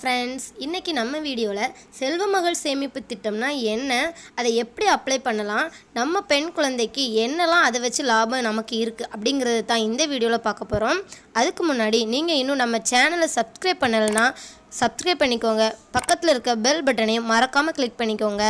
friends இன்றைக்கி நம்ம வீடியோவில் செல்வமகள் சேமிப்பு திட்டம்னா என்ன அதை எப்படி அப்ளை பண்ணலாம் நம்ம பெண் குழந்தைக்கு என்னெல்லாம் அதை வச்சு லாபம் நமக்கு இருக்குது அப்படிங்கிறது தான் இந்த வீடியோவில் பார்க்க போகிறோம் அதுக்கு முன்னாடி நீங்கள் இன்னும் நம்ம சேனலை சப்ஸ்கிரைப் பண்ணலைன்னா சப்ஸ்கிரைப் பண்ணிக்கோங்க பக்கத்தில் இருக்க பெல் பட்டனையும் மறக்காமல் கிளிக் பண்ணிக்கோங்க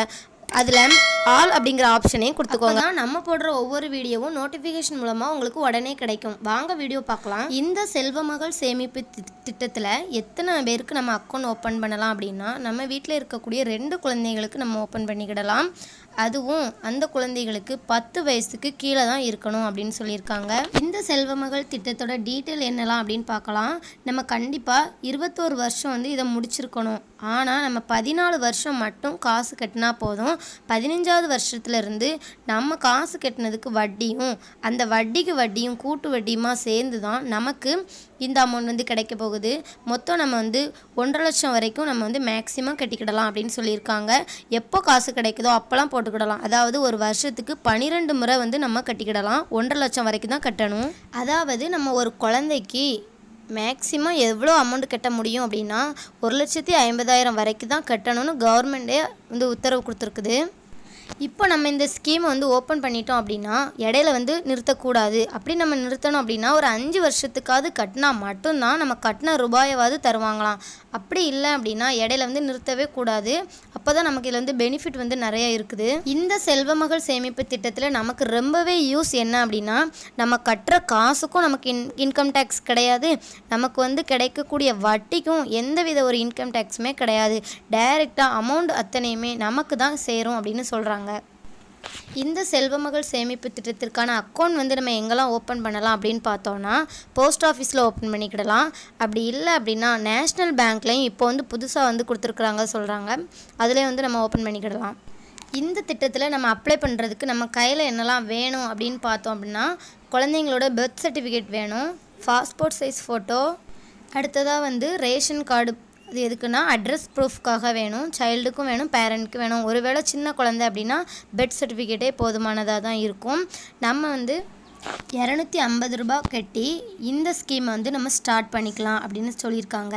அதில் ஆல் அப்படிங்கிற ஆப்ஷனையும் கொடுத்துக்கோங்க நம்ம போடுற ஒவ்வொரு வீடியோவும் நோட்டிஃபிகேஷன் மூலமாக உங்களுக்கு உடனே கிடைக்கும் வாங்க வீடியோ பார்க்கலாம் இந்த செல்வமகள் சேமிப்பு திட்டத்தில் எத்தனை பேருக்கு நம்ம அக்கௌண்ட் ஓப்பன் பண்ணலாம் அப்படின்னா நம்ம வீட்டில் இருக்கக்கூடிய ரெண்டு குழந்தைகளுக்கு நம்ம ஓப்பன் பண்ணிக்கிடலாம் அதுவும் அந்த குழந்தைகளுக்கு பத்து வயசுக்கு கீழே தான் இருக்கணும் அப்படின்னு சொல்லியிருக்காங்க இந்த செல்வமகள் திட்டத்தோட டீட்டெயில் என்னலாம் அப்படின்னு பார்க்கலாம் நம்ம கண்டிப்பாக இருபத்தோரு வருஷம் வந்து இதை முடிச்சிருக்கணும் ஆனால் நம்ம பதினாலு வருஷம் மட்டும் காசு கட்டினா போதும் பதினஞ்சாவது வருஷத்துலேருந்து நம்ம காசு கட்டினதுக்கு வட்டியும் அந்த வட்டிக்கு வட்டியும் கூட்டு வட்டியுமா சேர்ந்து தான் நமக்கு இந்த அமௌண்ட் வந்து கிடைக்க போகுது மொத்தம் நம்ம வந்து ஒன்றரை லட்சம் வரைக்கும் நம்ம வந்து மேக்ஸிமம் கட்டிக்கிடலாம் அப்படின்னு சொல்லியிருக்காங்க எப்போ காசு கிடைக்குதோ அப்போலாம் போட்டுக்கிடலாம் அதாவது ஒரு வருஷத்துக்கு பனிரெண்டு முறை வந்து நம்ம கட்டிக்கிடலாம் ஒன்றரை லட்சம் வரைக்கும் தான் கட்டணும் அதாவது நம்ம ஒரு குழந்தைக்கு மேக்ஸிமம் எவ்வளோ அமௌண்ட் கட்ட முடியும் அப்படின்னா ஒரு லட்சத்தி ஐம்பதாயிரம் வரைக்கும் தான் கட்டணும்னு கவர்மெண்ட்டே வந்து உத்தரவு கொடுத்துருக்குது இப்போ நம்ம இந்த ஸ்கீமை வந்து ஓப்பன் பண்ணிட்டோம் அப்படின்னா இடையில வந்து நிறுத்தக்கூடாது அப்படி நம்ம நிறுத்தணும் அப்படின்னா ஒரு அஞ்சு வருஷத்துக்காவது கட்டினா மட்டும்தான் நம்ம கட்டின ரூபாயாவது தருவாங்களாம் அப்படி இல்லை அப்படின்னா இடையில வந்து நிறுத்தவே கூடாது அப்போ தான் நமக்கு இதில் வந்து பெனிஃபிட் வந்து நிறைய இருக்குது இந்த செல்வமகள் சேமிப்பு திட்டத்தில் நமக்கு ரொம்பவே யூஸ் என்ன அப்படின்னா நம்ம கட்டுற காசுக்கும் நமக்கு இன் இன்கம் டேக்ஸ் கிடையாது நமக்கு வந்து கிடைக்கக்கூடிய வட்டிக்கும் எந்தவித ஒரு இன்கம் டேக்ஸுமே கிடையாது டைரெக்டாக அமௌண்ட் அத்தனையுமே நமக்கு தான் சேரும் அப்படின்னு சொல்கிறாங்க இந்த செல்வமகள் சேமிப்பு திட்டத்திற்கான அக்கௌண்ட் வந்து நம்ம எங்கெல்லாம் ஓப்பன் பண்ணலாம் அப்படின்னு பார்த்தோன்னா போஸ்ட் ஆஃபீஸில் ஓப்பன் பண்ணிக்கிடலாம் அப்படி இல்லை அப்படின்னா நேஷ்னல் பேங்க்லேயும் இப்போ வந்து புதுசாக வந்து கொடுத்துருக்குறாங்க சொல்கிறாங்க அதுலேயும் வந்து நம்ம ஓப்பன் பண்ணிக்கிடலாம் இந்த திட்டத்தில் நம்ம அப்ளை பண்ணுறதுக்கு நம்ம கையில் என்னெல்லாம் வேணும் அப்படின்னு பார்த்தோம் அப்படின்னா குழந்தைங்களோட பர்த் சர்டிஃபிகேட் வேணும் பாஸ்போர்ட் சைஸ் ஃபோட்டோ அடுத்ததாக வந்து ரேஷன் கார்டு அது எதுக்குன்னா அட்ரஸ் ப்ரூஃப்காக வேணும் சைல்டுக்கும் வேணும் பேரண்ட்க்கும் வேணும் ஒருவேளை சின்ன குழந்தை அப்படின்னா பெர்த் சர்டிஃபிகேட்டே போதுமானதாக தான் இருக்கும் நம்ம வந்து இரநூத்தி ஐம்பது ரூபா கட்டி இந்த ஸ்கீமை வந்து நம்ம ஸ்டார்ட் பண்ணிக்கலாம் அப்படின்னு சொல்லியிருக்காங்க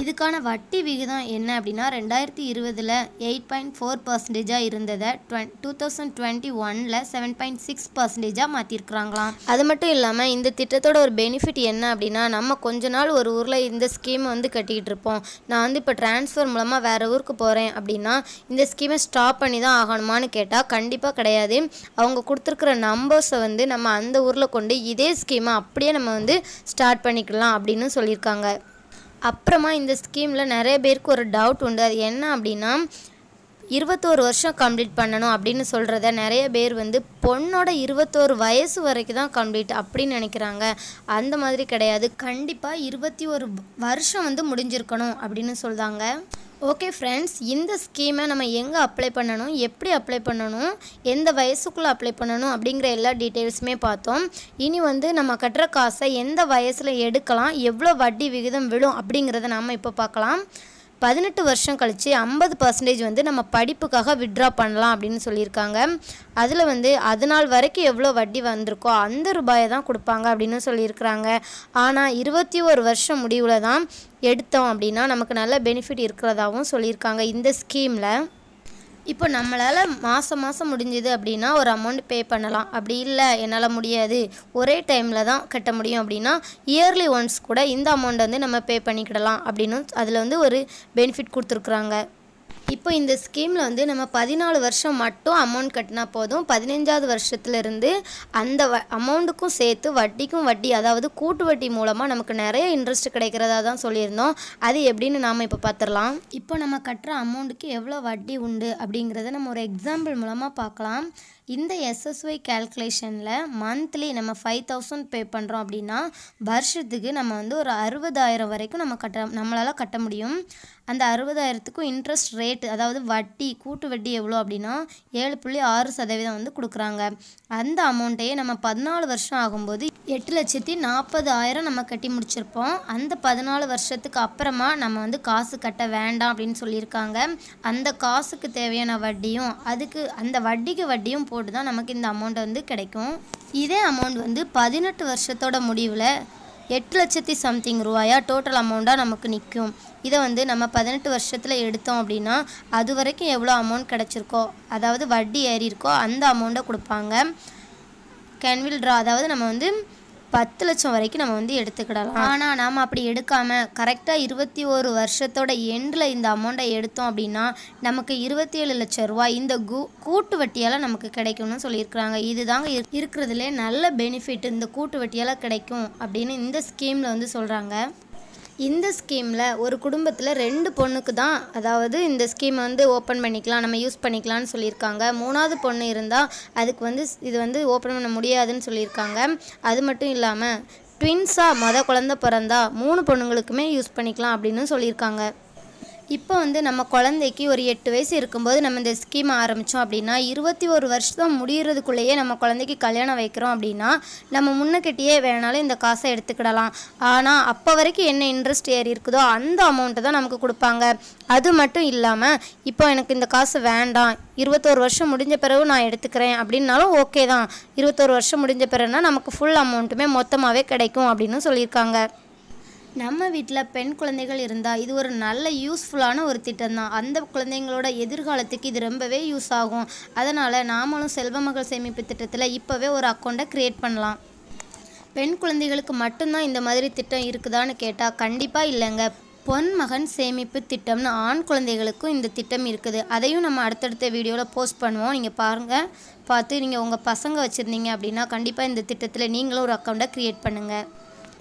இதுக்கான வட்டி விகிதம் என்ன அப்படின்னா ரெண்டாயிரத்தி இருபதில் எயிட் பாயிண்ட் ஃபோர் பர்சன்டேஜாக இருந்ததை டுவென் டூ தௌசண்ட் டுவெண்ட்டி ஒனில் செவன் பாயிண்ட் சிக்ஸ் பர்சன்டேஜாக மாற்றிருக்கிறாங்களாம் அது மட்டும் இல்லாமல் இந்த திட்டத்தோட ஒரு பெனிஃபிட் என்ன அப்படின்னா நம்ம கொஞ்ச நாள் ஒரு ஊரில் இந்த ஸ்கீமை வந்து கட்டிக்கிட்டு இருப்போம் நான் வந்து இப்போ டிரான்ஸ்ஃபர் மூலமாக வேறு ஊருக்கு போகிறேன் அப்படின்னா இந்த ஸ்கீமை ஸ்டாப் பண்ணி தான் ஆகணுமான்னு கேட்டால் கண்டிப்பாக கிடையாது அவங்க கொடுத்துருக்குற நம்பர்ஸை வந்து நம்ம அந்த ஊரில் கொண்டு இதே ஸ்கீமை அப்படியே நம்ம வந்து ஸ்டார்ட் பண்ணிக்கலாம் அப்படின்னு சொல்லியிருக்காங்க அப்புறமா இந்த ஸ்கீமில் நிறைய பேருக்கு ஒரு டவுட் உண்டு அது என்ன அப்படின்னா இருபத்தோரு வருஷம் கம்ப்ளீட் பண்ணணும் அப்படின்னு சொல்கிறத நிறைய பேர் வந்து பொண்ணோட இருபத்தோரு வயசு வரைக்கும் தான் கம்ப்ளீட் அப்படின்னு நினைக்கிறாங்க அந்த மாதிரி கிடையாது கண்டிப்பாக இருபத்தி ஒரு வருஷம் வந்து முடிஞ்சிருக்கணும் அப்படின்னு சொல்கிறாங்க ஓகே ஃப்ரெண்ட்ஸ் இந்த ஸ்கீமை நம்ம எங்கே அப்ளை பண்ணணும் எப்படி அப்ளை பண்ணணும் எந்த வயசுக்குள்ளே அப்ளை பண்ணணும் அப்படிங்கிற எல்லா டீட்டெயில்ஸுமே பார்த்தோம் இனி வந்து நம்ம கட்டுற காசை எந்த வயசில் எடுக்கலாம் எவ்வளோ வட்டி விகிதம் விழும் அப்படிங்கிறத நாம் இப்போ பார்க்கலாம் பதினெட்டு வருஷம் கழித்து ஐம்பது பர்சன்டேஜ் வந்து நம்ம படிப்புக்காக விட்ரா பண்ணலாம் அப்படின்னு சொல்லியிருக்காங்க அதில் வந்து அது நாள் வரைக்கும் எவ்வளோ வட்டி வந்திருக்கோ அந்த ரூபாயை தான் கொடுப்பாங்க அப்படின்னு சொல்லியிருக்கிறாங்க ஆனால் இருபத்தி ஒரு வருஷம் முடிவில் தான் எடுத்தோம் அப்படின்னா நமக்கு நல்ல பெனிஃபிட் இருக்கிறதாகவும் சொல்லியிருக்காங்க இந்த ஸ்கீமில் இப்போ நம்மளால் மாதம் மாதம் முடிஞ்சுது அப்படின்னா ஒரு அமௌண்ட் பே பண்ணலாம் அப்படி இல்லை என்னால் முடியாது ஒரே டைமில் தான் கட்ட முடியும் அப்படின்னா இயர்லி ஒன்ஸ் கூட இந்த அமௌண்ட் வந்து நம்ம பே பண்ணிக்கிடலாம் அப்படின்னு அதில் வந்து ஒரு பெனிஃபிட் கொடுத்துருக்குறாங்க இப்போ இந்த ஸ்கீமில் வந்து நம்ம பதினாலு வருஷம் மட்டும் அமௌண்ட் கட்டினா போதும் பதினஞ்சாவது வருஷத்துலேருந்து அந்த வ அமௌண்ட்டுக்கும் சேர்த்து வட்டிக்கும் வட்டி அதாவது கூட்டு வட்டி மூலமாக நமக்கு நிறைய இன்ட்ரெஸ்ட் கிடைக்கிறதா தான் சொல்லியிருந்தோம் அது எப்படின்னு நாம் இப்போ பார்த்துடலாம் இப்போ நம்ம கட்டுற அமௌண்ட்டுக்கு எவ்வளோ வட்டி உண்டு அப்படிங்கிறத நம்ம ஒரு எக்ஸாம்பிள் மூலமாக பார்க்கலாம் இந்த எஸ்எஸ்ஒய் கேல்குலேஷனில் மந்த்லி நம்ம ஃபைவ் தௌசண்ட் பே பண்ணுறோம் அப்படின்னா வருஷத்துக்கு நம்ம வந்து ஒரு அறுபதாயிரம் வரைக்கும் நம்ம கட்ட நம்மளால் கட்ட முடியும் அந்த அறுபதாயிரத்துக்கும் இன்ட்ரெஸ்ட் ரேட் அதாவது வட்டி கூட்டு வட்டி எவ்வளோ அப்படின்னா ஏழு புள்ளி ஆறு சதவீதம் வந்து கொடுக்குறாங்க அந்த அமௌண்ட்டையே நம்ம பதினாலு வருஷம் ஆகும்போது எட்டு லட்சத்தி நாற்பது ஆயிரம் நம்ம கட்டி முடிச்சிருப்போம் அந்த பதினாலு வருஷத்துக்கு அப்புறமா நம்ம வந்து காசு கட்ட வேண்டாம் அப்படின்னு சொல்லியிருக்காங்க அந்த காசுக்கு தேவையான வட்டியும் அதுக்கு அந்த வட்டிக்கு வட்டியும் போட்டு தான் நமக்கு இந்த அமௌண்ட் வந்து கிடைக்கும் இதே அமௌண்ட் வந்து பதினெட்டு வருஷத்தோட முடிவில் எட்டு லட்சத்தி சம்திங் ரூபாயாக டோட்டல் அமௌண்ட்டாக நமக்கு நிற்கும் இதை வந்து நம்ம பதினெட்டு வருஷத்தில் எடுத்தோம் அப்படின்னா அது வரைக்கும் எவ்வளோ அமௌண்ட் கிடச்சிருக்கோ அதாவது வட்டி ஏறியிருக்கோ அந்த அமௌண்ட்டை கொடுப்பாங்க கேன்வில் ட்ரா அதாவது நம்ம வந்து பத்து லட்சம் வரைக்கும் நம்ம வந்து எடுத்துக்கிடலாம் ஆனால் நாம் அப்படி எடுக்காமல் கரெக்டாக இருபத்தி ஒரு வருஷத்தோட எண்டில் இந்த அமௌண்ட்டை எடுத்தோம் அப்படின்னா நமக்கு இருபத்தி ஏழு லட்சம் ரூபாய் இந்த கூ கூட்டு வட்டியால் நமக்கு கிடைக்கும்னு சொல்லியிருக்கிறாங்க இதுதாங்க இருக்கிறதுலே நல்ல பெனிஃபிட் இந்த கூட்டு வட்டியால் கிடைக்கும் அப்படின்னு இந்த ஸ்கீமில் வந்து சொல்கிறாங்க இந்த ஸ்கீமில் ஒரு குடும்பத்தில் ரெண்டு பொண்ணுக்கு தான் அதாவது இந்த ஸ்கீம் வந்து ஓப்பன் பண்ணிக்கலாம் நம்ம யூஸ் பண்ணிக்கலாம்னு சொல்லியிருக்காங்க மூணாவது பொண்ணு இருந்தால் அதுக்கு வந்து இது வந்து ஓப்பன் பண்ண முடியாதுன்னு சொல்லியிருக்காங்க அது மட்டும் இல்லாமல் ட்வின்ஸாக மொதல் குழந்த பிறந்தா மூணு பொண்ணுங்களுக்குமே யூஸ் பண்ணிக்கலாம் அப்படின்னு சொல்லியிருக்காங்க இப்போ வந்து நம்ம குழந்தைக்கு ஒரு எட்டு வயசு இருக்கும்போது நம்ம இந்த ஸ்கீம் ஆரம்பித்தோம் அப்படின்னா இருபத்தி ஒரு வருஷம் முடிகிறதுக்குள்ளேயே நம்ம குழந்தைக்கு கல்யாணம் வைக்கிறோம் அப்படின்னா நம்ம முன்னக்கிட்டேயே வேணாலும் இந்த காசை எடுத்துக்கிடலாம் ஆனால் அப்போ வரைக்கும் என்ன இன்ட்ரெஸ்ட் ஏறி இருக்குதோ அந்த அமௌண்ட்டை தான் நமக்கு கொடுப்பாங்க அது மட்டும் இல்லாமல் இப்போ எனக்கு இந்த காசு வேண்டாம் இருபத்தோரு வருஷம் முடிஞ்ச பிறகு நான் எடுத்துக்கிறேன் அப்படின்னாலும் ஓகே தான் இருபத்தோரு வருஷம் முடிஞ்ச பிறகுனா நமக்கு ஃபுல் அமௌண்ட்டுமே மொத்தமாகவே கிடைக்கும் அப்படின்னு சொல்லியிருக்காங்க நம்ம வீட்டில் பெண் குழந்தைகள் இருந்தால் இது ஒரு நல்ல யூஸ்ஃபுல்லான ஒரு திட்டம் தான் அந்த குழந்தைங்களோட எதிர்காலத்துக்கு இது ரொம்பவே யூஸ் ஆகும் அதனால் நாமளும் செல்வ மகள் சேமிப்பு திட்டத்தில் இப்போவே ஒரு அக்கௌண்ட்டை க்ரியேட் பண்ணலாம் பெண் குழந்தைகளுக்கு மட்டும்தான் இந்த மாதிரி திட்டம் இருக்குதான்னு கேட்டால் கண்டிப்பாக இல்லைங்க பொன் மகன் சேமிப்பு திட்டம்னு ஆண் குழந்தைகளுக்கும் இந்த திட்டம் இருக்குது அதையும் நம்ம அடுத்தடுத்த வீடியோவில் போஸ்ட் பண்ணுவோம் நீங்கள் பாருங்கள் பார்த்து நீங்கள் உங்கள் பசங்க வச்சுருந்தீங்க அப்படின்னா கண்டிப்பாக இந்த திட்டத்தில் நீங்களும் ஒரு அக்கௌண்ட்டை க்ரியேட் பண்ணுங்கள்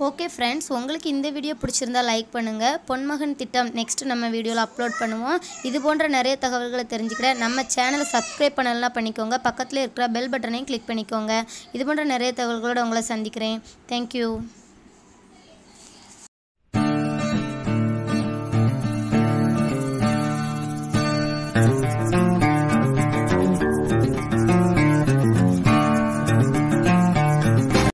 ஓகே ஃப்ரெண்ட்ஸ் உங்களுக்கு இந்த வீடியோ பிடிச்சிருந்தா லைக் பண்ணுங்கள் பொன்மகன் திட்டம் நெக்ஸ்ட் நம்ம வீடியோவில் அப்லோட் பண்ணுவோம் இது போன்ற நிறைய தகவல்களை தெரிஞ்சுக்கிட நம்ம சேனலை சப்ஸ்கிரைப் பண்ணலாம் பண்ணிக்கோங்க பக்கத்தில் இருக்கிற பெல் பட்டனையும் கிளிக் பண்ணிக்கோங்க இது போன்ற நிறைய தகவல்களோடு உங்களை சந்திக்கிறேன் தேங்க்யூ